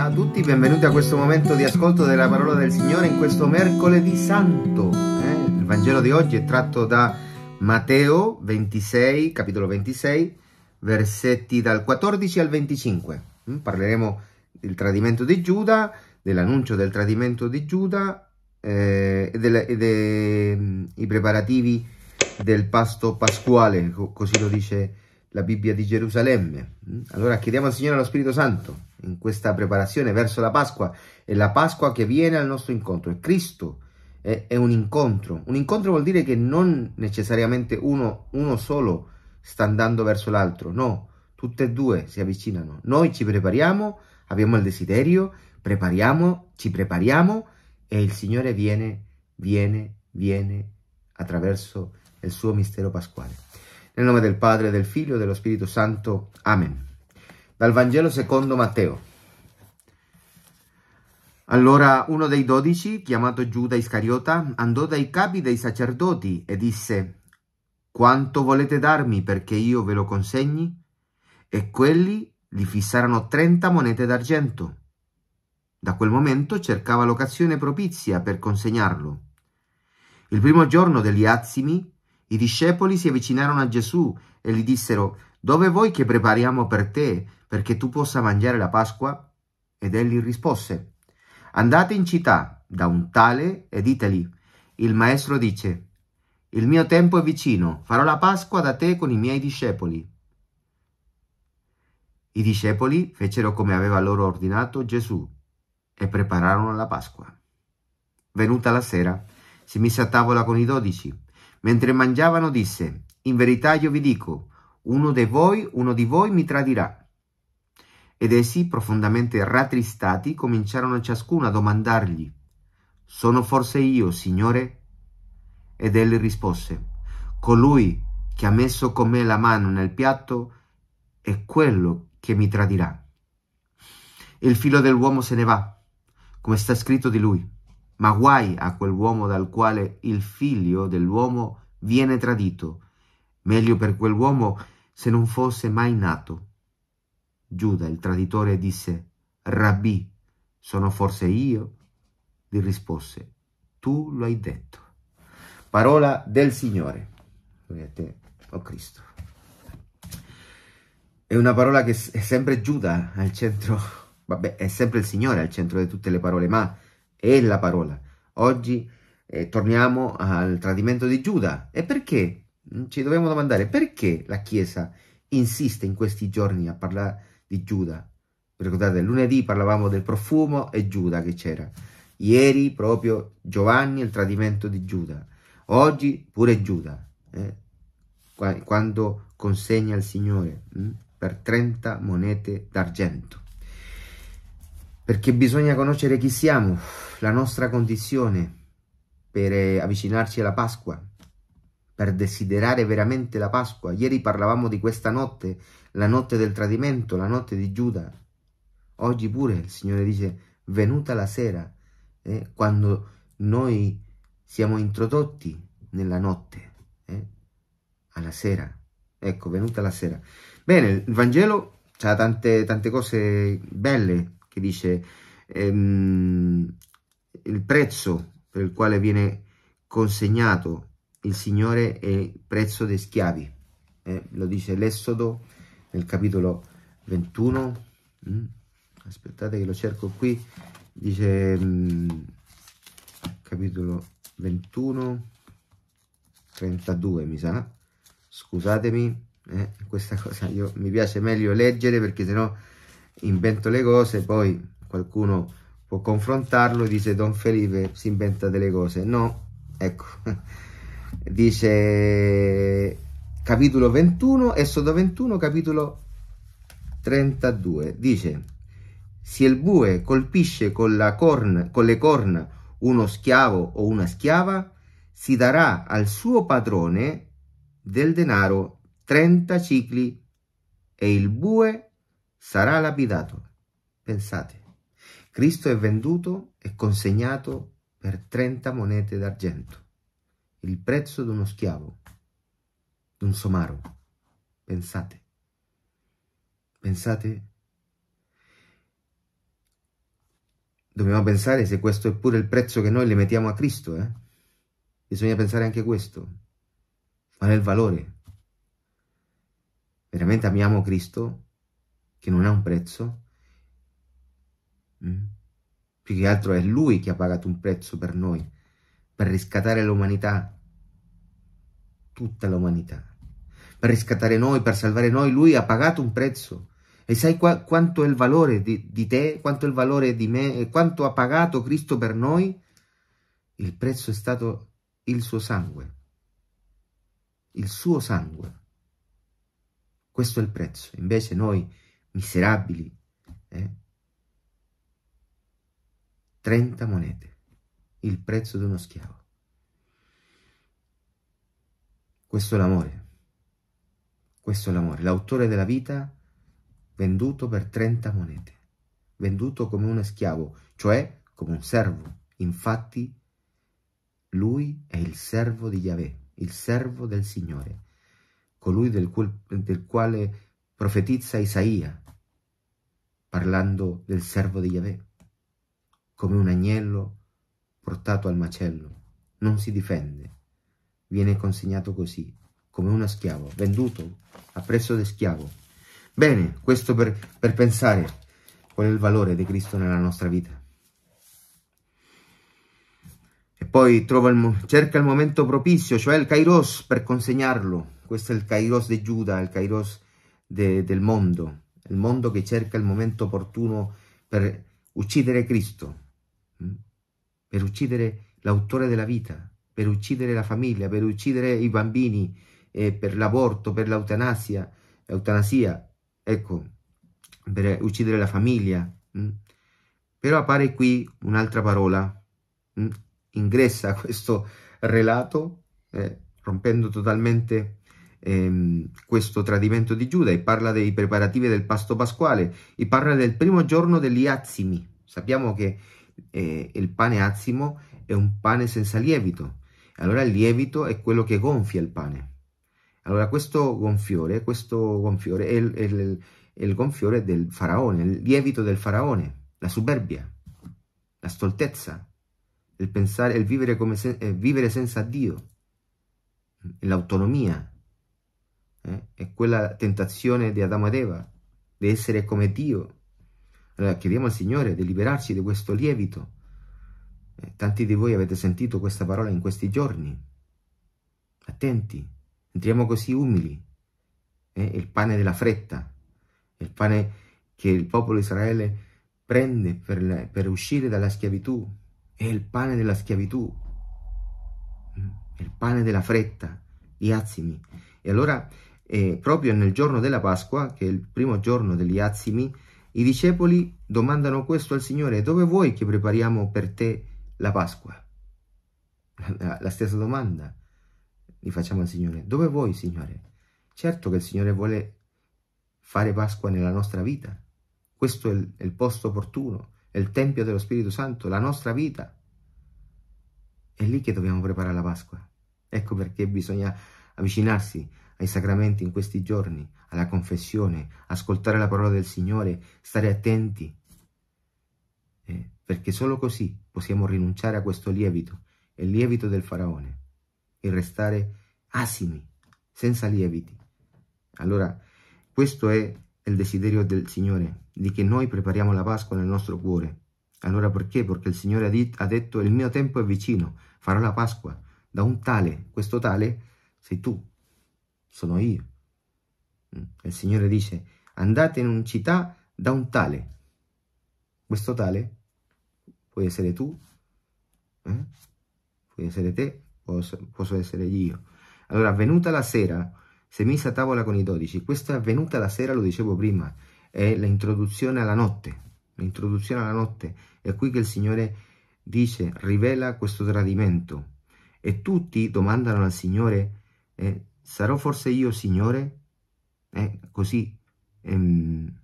Ciao a tutti, benvenuti a questo momento di ascolto della parola del Signore in questo mercoledì santo. Eh? Il Vangelo di oggi è tratto da Matteo 26, capitolo 26, versetti dal 14 al 25. Mm? Parleremo del tradimento di Giuda, dell'annuncio del tradimento di Giuda eh, e dei de, mm, preparativi del pasto pasquale, così lo dice la Bibbia di Gerusalemme. Mm? Allora chiediamo al Signore lo Spirito Santo in questa preparazione verso la Pasqua. È la Pasqua che viene al nostro incontro, è Cristo, è, è un incontro. Un incontro vuol dire che non necessariamente uno, uno solo sta andando verso l'altro, no, tutte e due si avvicinano. Noi ci prepariamo, abbiamo il desiderio, prepariamo, ci prepariamo e il Signore viene, viene, viene attraverso il suo mistero pasquale. Nel nome del Padre, del Figlio e dello Spirito Santo. Amen. Dal Vangelo secondo Matteo. Allora uno dei dodici, chiamato Giuda Iscariota, andò dai capi dei sacerdoti e disse, «Quanto volete darmi perché io ve lo consegni?» E quelli gli fissarono trenta monete d'argento. Da quel momento cercava l'occasione propizia per consegnarlo. Il primo giorno degli azimi, i discepoli si avvicinarono a Gesù e gli dissero, dove vuoi che prepariamo per te perché tu possa mangiare la Pasqua? Ed egli rispose, Andate in città da un tale e diteli, il maestro dice, il mio tempo è vicino, farò la Pasqua da te con i miei discepoli. I discepoli fecero come aveva loro ordinato Gesù e prepararono la Pasqua. Venuta la sera, si mise a tavola con i dodici. Mentre mangiavano disse, in verità io vi dico, uno di voi, uno di voi mi tradirà. Ed essi, profondamente rattristati, cominciarono ciascuno a domandargli, sono forse io, Signore? Ed egli rispose, colui che ha messo con me la mano nel piatto è quello che mi tradirà. Il filo dell'uomo se ne va, come sta scritto di lui, ma guai a quell'uomo dal quale il figlio dell'uomo viene tradito Meglio per quell'uomo se non fosse mai nato. Giuda, il traditore, disse, Rabbi, sono forse io? Gli rispose, tu lo hai detto. Parola del Signore. Gloria a te, oh Cristo. È una parola che è sempre Giuda al centro, vabbè, è sempre il Signore al centro di tutte le parole, ma è la parola. Oggi eh, torniamo al tradimento di Giuda. E perché? Mm, ci dobbiamo domandare perché la Chiesa insiste in questi giorni a parlare di Giuda. Vi ricordate, lunedì parlavamo del profumo e Giuda che c'era. Ieri proprio Giovanni il tradimento di Giuda. Oggi pure Giuda, eh? quando consegna al Signore mh? Mm, per 30 monete d'argento. Perché bisogna conoscere chi siamo, la nostra condizione per eh, avvicinarci alla Pasqua per desiderare veramente la Pasqua. Ieri parlavamo di questa notte, la notte del tradimento, la notte di Giuda. Oggi pure il Signore dice, venuta la sera, eh, quando noi siamo introdotti nella notte, eh, alla sera. Ecco, venuta la sera. Bene, il Vangelo ha tante, tante cose belle che dice ehm, il prezzo per il quale viene consegnato il Signore è il prezzo dei schiavi, eh? lo dice l'Esodo nel capitolo 21, mm? aspettate che lo cerco qui, dice mm, capitolo 21, 32 mi sa, scusatemi, eh? questa cosa io, mi piace meglio leggere perché sennò invento le cose, poi qualcuno può confrontarlo, e dice Don Felipe si inventa delle cose, no, ecco dice capitolo 21, Esodo 21, capitolo 32, dice se il bue colpisce con, corna, con le corna uno schiavo o una schiava, si darà al suo padrone del denaro 30 cicli e il bue sarà lapidato. Pensate, Cristo è venduto e consegnato per 30 monete d'argento il prezzo di uno schiavo, di un somaro. Pensate, pensate, dobbiamo pensare se questo è pure il prezzo che noi le mettiamo a Cristo, eh? bisogna pensare anche a questo, qual è il valore? Veramente amiamo Cristo che non ha un prezzo? Mm? Più che altro è Lui che ha pagato un prezzo per noi per riscattare l'umanità, tutta l'umanità, per riscattare noi, per salvare noi, lui ha pagato un prezzo. E sai qua, quanto è il valore di, di te, quanto è il valore di me e quanto ha pagato Cristo per noi? Il prezzo è stato il suo sangue. Il suo sangue. Questo è il prezzo. Invece noi, miserabili, eh? 30 monete il prezzo di uno schiavo. Questo è l'amore. Questo è l'amore. L'autore della vita venduto per 30 monete, venduto come uno schiavo, cioè come un servo. Infatti lui è il servo di Yahweh, il servo del Signore, colui del, quel, del quale profetizza Isaia, parlando del servo di Yahweh, come un agnello portato al macello. Non si difende. Viene consegnato così, come uno schiavo, venduto a prezzo di schiavo. Bene, questo per, per pensare qual è il valore di Cristo nella nostra vita. E poi il, cerca il momento propizio, cioè il kairos, per consegnarlo. Questo è il kairos di Giuda, il kairos de, del mondo. Il mondo che cerca il momento opportuno per uccidere Cristo. Mm? per uccidere l'autore della vita, per uccidere la famiglia, per uccidere i bambini, eh, per l'aborto, per l'eutanasia, eutanasia, ecco, per uccidere la famiglia. Mh? Mm. Però appare qui un'altra parola, mh? Mm. ingressa questo relato, eh, rompendo totalmente ehm, questo tradimento di Giuda, e parla dei preparativi del pasto pasquale, e parla del primo giorno degli azzimi. Sappiamo che eh, il pane azimo è un pane senza lievito. Allora il lievito è quello che gonfia il pane. Allora questo gonfiore, questo gonfiore è il, il, il gonfiore del faraone, il lievito del faraone, la superbia, la stoltezza, il pensare, il vivere, come se, eh, vivere senza Dio, l'autonomia, eh? è quella tentazione di Adamo ed Eva, di essere come Dio, allora chiediamo al Signore di liberarci di questo lievito. Eh, tanti di voi avete sentito questa parola in questi giorni. Attenti, entriamo così umili. Eh, il pane della fretta, il pane che il popolo Israele prende per, la, per uscire dalla schiavitù, è il pane della schiavitù, mm, il pane della fretta, gli azimi. E allora, eh, proprio nel giorno della Pasqua, che è il primo giorno degli azimi, i discepoli domandano questo al Signore, dove vuoi che prepariamo per te la Pasqua? La stessa domanda li facciamo al Signore, dove vuoi Signore? Certo che il Signore vuole fare Pasqua nella nostra vita, questo è il, il posto opportuno, è il Tempio dello Spirito Santo, la nostra vita. È lì che dobbiamo preparare la Pasqua. Ecco perché bisogna avvicinarsi ai sacramenti in questi giorni, alla confessione, ascoltare la parola del Signore, stare attenti, eh, perché solo così possiamo rinunciare a questo lievito, il lievito del faraone, e restare asimi, senza lieviti. Allora, questo è il desiderio del Signore, di che noi prepariamo la Pasqua nel nostro cuore. Allora perché? Perché il Signore ha, ha detto il mio tempo è vicino, farò la Pasqua. Da un tale, questo tale, sei tu, sono io. Mm. Il Signore dice, andate in una città da un tale. Questo tale può essere tu, eh? può essere te, posso, posso essere io. Allora, venuta la sera, si è messa a tavola con i dodici. Questa è avvenuta la sera, lo dicevo prima, è l'introduzione alla notte. L'introduzione alla notte. È qui che il Signore dice, rivela questo tradimento. E tutti domandano al Signore, eh, sarò forse io, Signore? Eh, così ehm,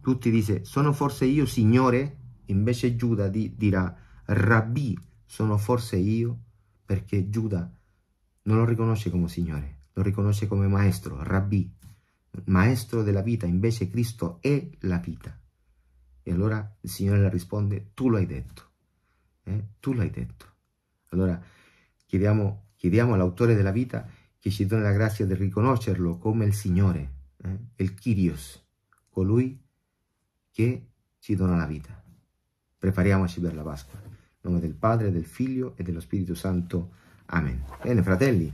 tutti dice, sono forse io, Signore? Invece Giuda di, dirà, Rabbi, sono forse io? Perché Giuda non lo riconosce come Signore, lo riconosce come Maestro, Rabbi, Maestro della vita, invece Cristo è la vita. E allora il Signore le risponde, tu lo hai detto, eh? tu lo hai detto. Allora chiediamo Chiediamo all'autore della vita che ci dona la grazia di riconoscerlo come il Signore, eh? il Kyrios, colui che ci dona la vita. Prepariamoci per la Pasqua. In nome del Padre, del Figlio e dello Spirito Santo. Amen. Bene, fratelli,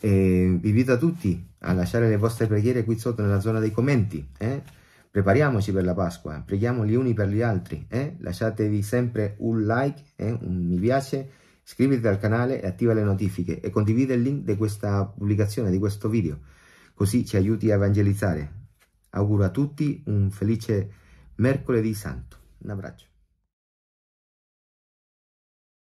eh, vi invito a tutti a lasciare le vostre preghiere qui sotto nella zona dei commenti. Eh? Prepariamoci per la Pasqua, preghiamo gli uni per gli altri. Eh? Lasciatevi sempre un like, eh, un mi piace Iscriviti al canale e attiva le notifiche e condividi il link di questa pubblicazione, di questo video, così ci aiuti a evangelizzare. Auguro a tutti un felice mercoledì santo. Un abbraccio.